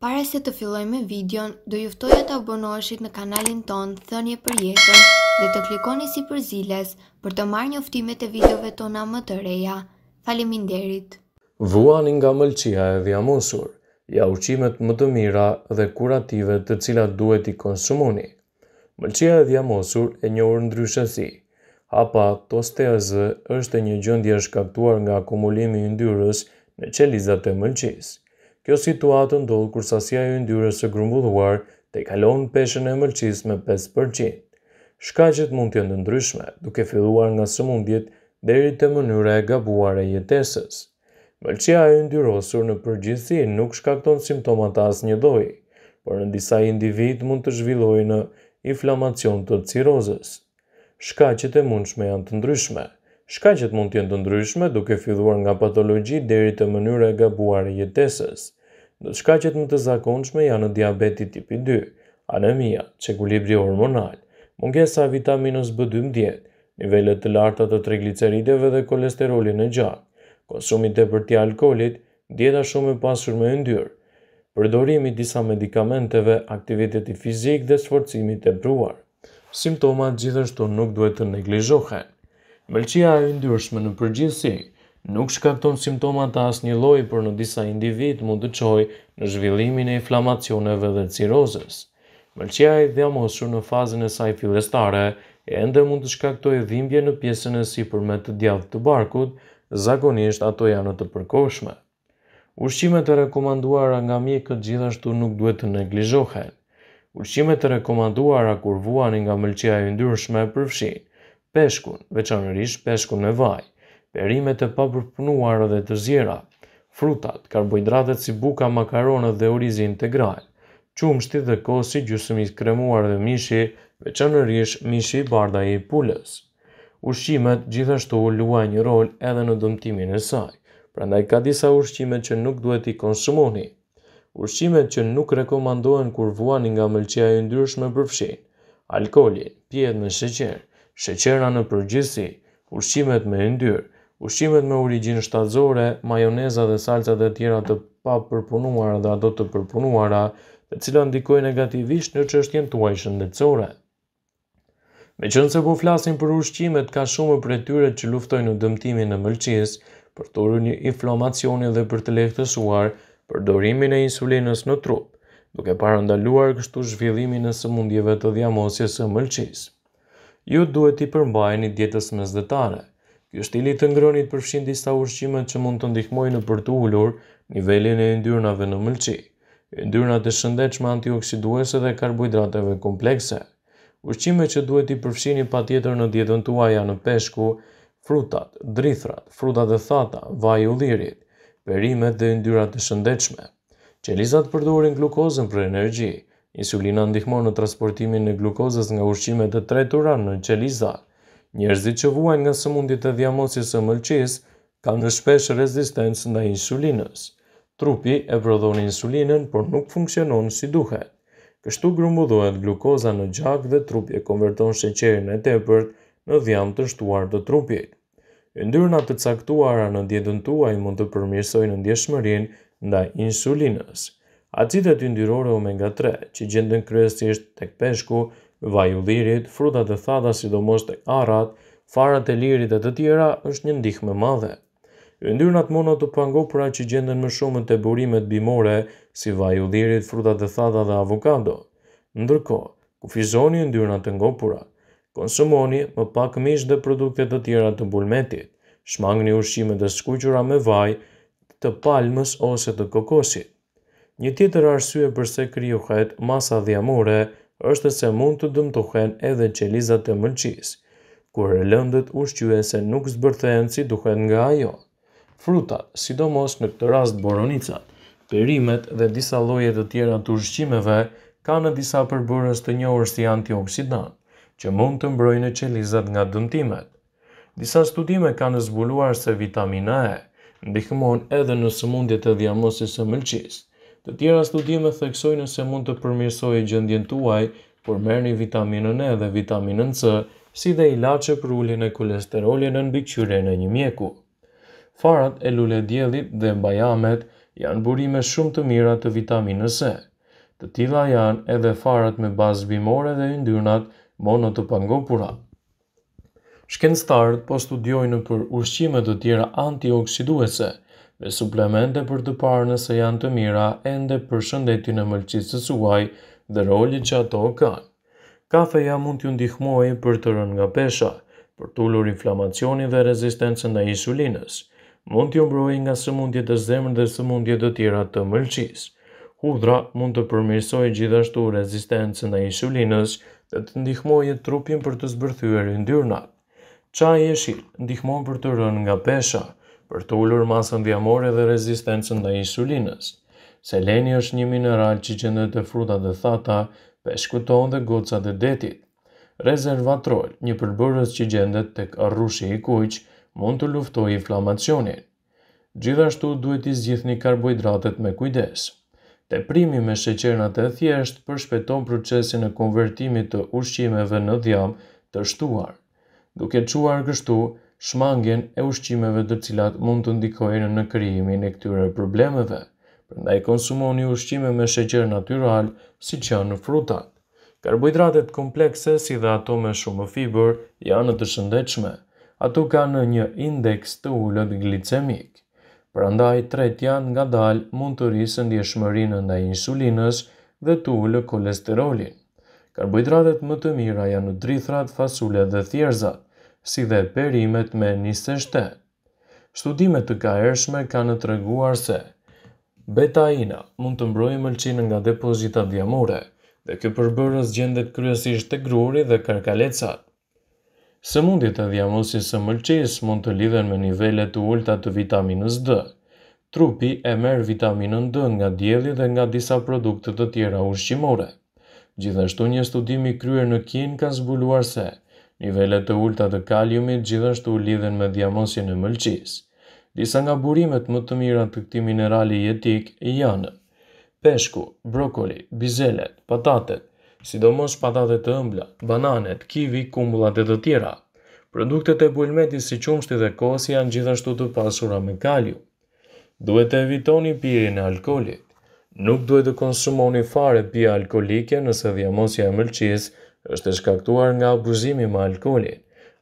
Pare se të filloj me videon, do juftoj e të abonoshit në kanalin ton, thënje për jetën dhe të klikoni si për ziles për të marrë një uftimet e videove tona më të reja. Falimin derit! Vuani nga mëlqia e dhja ja uqimet më të mira dhe kurative të cilat duhet i konsumoni. Mëlqia e dhja e njohur ndryshësi. Hapa, tostezë është një gjëndje shkaktuar nga akumulimi ndyrës në qelizat e mëlqisë. Kjo situatë ndodhë kur sasja e ndyrës së grumbulluar të i kalon peshen e mëlqis me 5%. Shkacet mund të ndryshme, duke filluar nga së mundjet deri të mënyre e gabuar e jetesës. Mëlqia e ndyrosur në përgjithi nuk shkakton simptomat asë një doj, por në disa individ mund të zhvillojë në inflamacion të cirozës. Shkaqet e mundshme janë të ndryshme. Shkacet mund të jenë të ndryshme duke filluar nga patologji deri të mënyre e gabuar e jetesës në shkacet më të zakonshme janë diabeti tipi 2, anemia, qekulibri hormonal, mungesa vitaminës B12, nivellet të larta të trigliceriteve dhe kolesterolin në gjak, konsumit e përti alkolit, dieta shumë e pasur me ndyrë, përdorimi disa medikamenteve, aktiviteti fizik dhe sforcimi e pruar. Simptomat gjithashtu nuk duhet të neglizhohen. Mëlqia e ndyrshme në përgjithsi, nuk shkakton simptoma të asnjë lloji, por në disa individ mund të çojë në zhvillimin e inflamacioneve dhe cirozës. Mëlqia e dhjamosur në fazën e saj fillestare e ende mund të shkaktoj dhimbje në pjesën e si për me të djavë të barkut, zakonisht ato janë të përkoshme. Ushqimet e rekomanduara nga mjekët gjithashtu nuk duhet të neglizhohen. Ushqimet e rekomanduara kur vuani nga mëlqia e ndyrshme përfshin, peshkun, veçanërish peshkun e vaj perimet e papërpunuara dhe të zjera, frutat, karbohidratet si buka, makaronët dhe orizi integral, qumshti dhe kosi gjysëmi kremuar dhe mishi, veçanërisht mishi i bardha i pulës. Ushqimet gjithashtu luaj një rol edhe në dëmtimin e saj, prandaj ka disa ushqime që nuk duhet i konsumoni. Ushqimet që nuk rekomandohen kur vuani nga mëlqia e ndyrshme përfshin, alkoli, pjetë me sheqer, sheqera në përgjithsi, ushqimet me ndyrë, Ushqimet me origjinë shtazore, majoneza dhe salca dhe tjera të pa përpunuara dhe ato të përpunuara, të cilat ndikojnë negativisht në çështjen tuaj shëndetësore. Me qënë se po flasin për ushqimet, ka shumë për e tyre që luftojnë në dëmtimin në mëlqis, për të një inflamacioni dhe për të lehtësuar, për dorimin e insulinës në trup, duke parë ndaluar kështu zhvillimin e sëmundjeve të dhjamosjes e mëlqis. Ju duhet i përmbajnë i dietës mesdetare. Kjo stili të ngrënit përfshin disa ushqimet që mund të ndihmojnë për të ulur nivelin e yndyrnave në mëlçi. Yndyrnat e shëndetshme antioksiduese dhe karbohidrateve komplekse. Ushqimet që duhet i përfshini patjetër në dietën tuaj janë peshku, frutat, drithrat, frutat e thata, vaji ulliri, perimet dhe yndyrat e shëndetshme. Qelizat përdorin glukozën për energji. Insulina ndihmon në transportimin e glukozës nga ushqimet e tretura në qelizat njerëzit që vuajnë nga sëmundit e dhjamosis së mëlqis, kanë në shpesh rezistencë nda insulinës. Trupi e prodhon insulinën, por nuk funksionon si duhet. Kështu grumbudohet glukoza në gjak dhe trupi e konverton sheqerin e tepërt në dhjam të shtuar të trupit. Yndyrna të caktuara në dietën tuaj mund të përmirësojnë ndjeshmërinë ndaj insulinës. Acidet yndyrore omega 3, që gjenden kryesisht tek peshku, vaj ullirit, frutat dhe thada sidomos të arat, farat e lirit dhe të tjera është një ndihme me madhe. Yndyrnat mono të pangopura që gjenden më shumë të burimet bimore, si vaj udhirit, frutat dhe thata dhe avokado. Ndërko, kufizoni yndyrnat të ngopura, konsumoni më pak mish dhe produktet të tjera të bulmetit, shmangni ushqime dhe skuqura me vaj të palmës ose të kokosit. Një tjetër arsye përse kryohet masa dhjamore është është se mund të dëmtohen edhe qelizat e mëlqis, kur lëndët ushqyese nuk zbërthehen si duhet nga ajo. Frutat, sidomos në këtë rast boronicat, perimet dhe disa lloje të tjera të ushqimeve kanë në disa përbërës të njohur si antioksidant, që mund të mbrojnë qelizat nga dëmtimet. Disa studime kanë zbuluar se vitamina E ndihmon edhe në sëmundjet e dhjamosis e mëlqisë. Të tjera studime theksojnë se mund të përmirësoj e gjëndjen tuaj, por merni vitaminën E dhe vitaminën C, si dhe i lache për ullin e kolesterolin në nëbikqyre në një mjeku. Farat e lule djelit dhe bajamet janë burime shumë të mira të vitaminës E. Të tila janë edhe farat me bazë bimore dhe ndyrnat mono të pangopura. Shkenstarët po studiojnë për ushqime të tjera antioksiduese, me suplemente për të parë nëse janë të mira ende për shëndetin e mëlqisë të suaj dhe roli që ato kanë. Kafeja mund t'ju ndihmoj për të rënë nga pesha, për t'ullur inflamacionin dhe rezistencën dhe insulinës. Mund t'ju mbroj nga sëmundjet e zemrë dhe sëmundjet të tjera të mëlqisë. Hudra mund të përmirsoj gjithashtu rezistencën e insulinës dhe të ndihmoj e trupin për të zbërthyër i ndyrnat. Qaj e shirë ndihmon për të rënë nga pesha, për të ullur masën dhjamore dhe rezistencën dhe insulinës. Seleni është një mineral që gjendet të fruta dhe thata, peshkuton dhe goca dhe detit. Rezervatrol, një përbërës që gjendet të rrushi i kujq, mund të luftoj inflamacionin. Gjithashtu duhet i zgjithni karbohidratet me kujdes. Te primi me sheqernat e thjesht përshpeton procesin e konvertimit të ushqimeve në dhjam të shtuar. Duke quar kështu, shmangen e ushqimeve të cilat mund të ndikojnë në kryimin e këtyre problemeve. Përndaj konsumoni ushqime me sheqer natural si që në frutat. Karbohidratet komplekse si dhe ato me shumë fibër janë të shëndechme. Ato ka në një indeks të ullët glicemik. Prandaj, tret janë nga dal mund të rrisë ndjeshmërinë nda insulinës dhe të ullë kolesterolin. Karbohidratet më të mira janë në drithrat, fasule dhe thjerzat si dhe perimet me 27. Shtudimet të ka kanë të reguar se betaina mund të mbrojë mëlçinë nga depozita diamore, dhe kjo përbërës gjendet kryesisht të gruri dhe karkalecat. Së mundit e dhjamosis së mëlqis mund të lidhen me nivele të ullta të vitaminës D. Trupi e merë vitaminën D nga djeli dhe nga disa produktet të tjera ushqimore. Gjithashtu një studimi kryer në kin ka zbuluar se, Nivellet të ulta të kaliumit gjithashtu lidhen me dhjamosin e mëlqis. Disa nga burimet më të mira të këti minerali jetik e janë. Peshku, brokoli, bizelet, patatet, sidomos patatet të ëmbla, bananet, kivi, kumbullat e të tjera. Produktet e bulmeti si qumshti dhe kosi janë gjithashtu të pasura me kalium. Duhet të evitoni pirin e alkoli. Nuk duhet të konsumoni fare pia alkolike nëse dhjamosja e mëlqisë, është e shkaktuar nga abuzimi me alkool.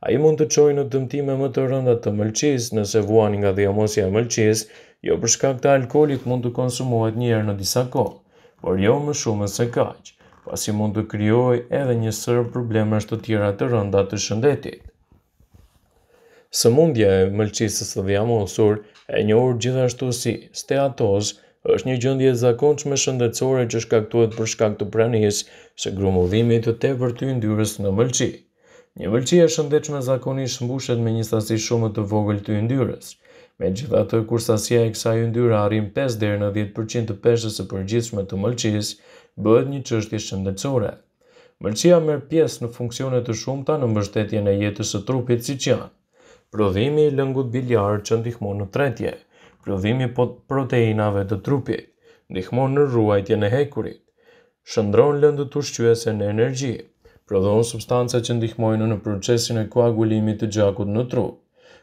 Ai mund të çojë në dëmtime më të rënda të mëlçisë nëse vuani nga dhjamosja e mëlçisë, jo për shkak të alkoolit mund të konsumohet një herë në disa kohë, por jo më shumë se kaq, pasi mund të krijojë edhe një sërë probleme të tjera të rënda të shëndetit. Sëmundja e mëlqisës së dhjamosur e njohur gjithashtu si steatozë është një gjëndje me shëndetësore që shkaktohet për shkak të pranisë së grumullimit të tepërt të yndyrës në mëlçi. Një mëlçi e shëndetshme zakonisht mbushet me një sasi shumë të vogël të yndyrës. Megjithatë, kur sasia e kësaj yndyre arrin 5 deri në 10% të peshës së përgjithshme të mëlçisë, bëhet një çështje shëndetësore. Mëlçia merr pjesë në funksione të shumta në mbështetjen e jetës së trupit siç janë prodhimi i lëngut biliar që ndihmon në tretje prodhimi po proteinave të trupit, ndihmon në ruajtje në hekurit, shëndron lëndë të ushqyese në energji, prodhon substanca që ndihmojnë në procesin e koagulimit të gjakut në trup.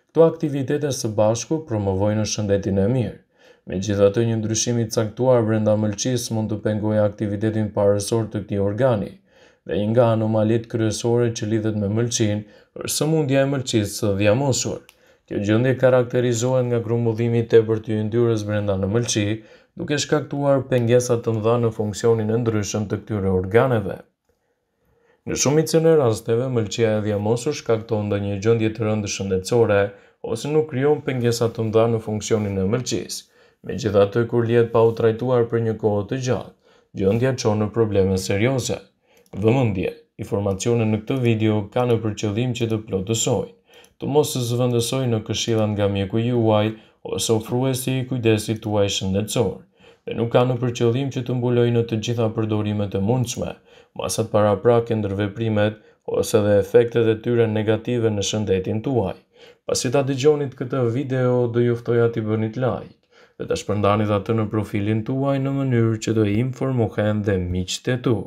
Këto aktivitete së bashku promovojnë shëndetin e mirë. Me gjitha të një ndryshimit caktuar brenda mëlqis mund të pengoj aktivitetin parësor të këti organi, dhe një nga anomalit kryesore që lidhet me mëlqin është sëmundja e mëlqis së dhjamosur. Kjo gjëndje karakterizohen nga grumbullimi të për të ndyrës brenda në mëlqi, duke shkaktuar pengesat të mdha në funksionin e ndryshëm të këtyre organeve. Në shumit e rasteve, mëlqia e dhjamosu shkakton dhe një gjëndje të rëndë shëndetësore, ose nuk kryon pengesat të mdha në funksionin e mëlqis, me gjitha të kur liet pa u trajtuar për një kohë të gjatë, gjëndja qonë në probleme serioze. Vëmëndje, informacione në këtë video ka në përqëllim që të plotësoj, të mos të zëvëndësoj në këshilën nga mjeku juaj ose ofruesi i kujdesit tuaj shëndetsor, dhe nuk ka në përqëllim që të mbuloj në të gjitha përdorimet e mundshme, masat para prake ndërve primet ose dhe efektet e tyre negative në shëndetin tuaj. Pasi ta dëgjonit këtë video, do juftoj ati bënit like dhe të shpërndani dhe atë në profilin tuaj në mënyrë që të informohen dhe miqët e tu.